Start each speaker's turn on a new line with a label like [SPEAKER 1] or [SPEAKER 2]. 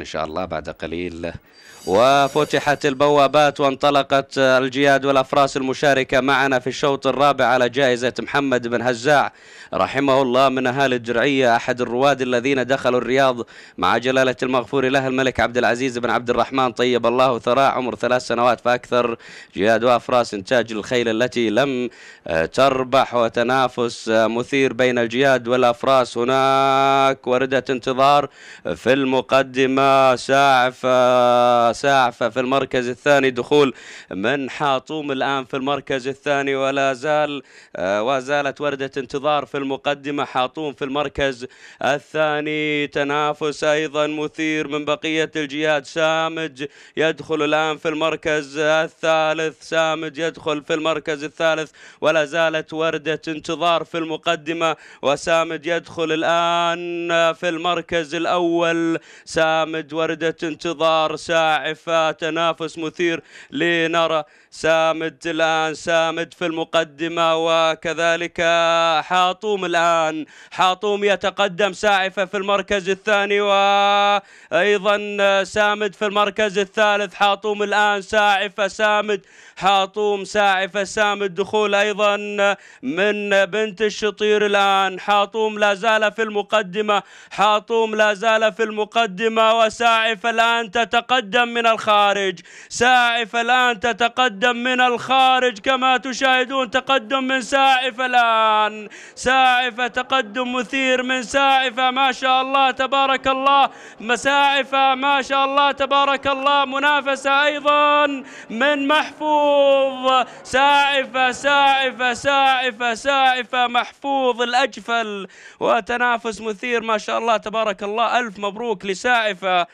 [SPEAKER 1] إن شاء الله بعد قليل وفتحت البوابات وانطلقت الجياد والأفراس المشاركة معنا في الشوط الرابع على جائزة محمد بن هزاع رحمه الله من أهالي الدرعيه أحد الرواد الذين دخلوا الرياض مع جلالة المغفور له الملك عبد العزيز بن عبد الرحمن طيب الله ثراء عمر ثلاث سنوات فأكثر جياد وأفراس إنتاج الخيل التي لم تربح وتنافس مثير بين الجياد والأفراس هناك وردة انتظار في المقدمة ساعفة ساعفة في المركز الثاني دخول من حاطوم الآن في المركز الثاني ولا زال آه، وزالت وردة انتظار في المقدمة حاطوم في المركز الثاني تنافس أيضا مثير من بقية الجهات سامج يدخل الآن في المركز الثالث سامج يدخل في المركز الثالث ولا زالت وردة انتظار في المقدمة وسامج يدخل الآن في المركز الأول سامج برنامج وردة انتظار ساعفة تنافس مثير لنرى سامد الآن سامد في المقدمة وكذلك حاطوم الآن حاطوم يتقدم ساعفة في المركز الثاني وأيضا سامد في المركز الثالث حاطوم الآن ساعفة سامد حاطوم ساعفة سامد دخول أيضا من بنت الشطير الآن حاطوم لا زال في المقدمة حاطوم لا زال في المقدمة وساعف الآن تتقدم من الخارج ساعف الآن تتقدم من الخارج كما تشاهدون تقدم من ساعف الآن ساعفة تقدم مثير من ساعفة ما شاء الله تبارك الله مساعفة ما شاء الله تبارك الله منافسة أيضا من محفوظ ساعفة ساعفة ساعفة ساعفة محفوظ الأجفل وتنافس مثير ما شاء الله تبارك الله ألف مبروك لساعفة uh,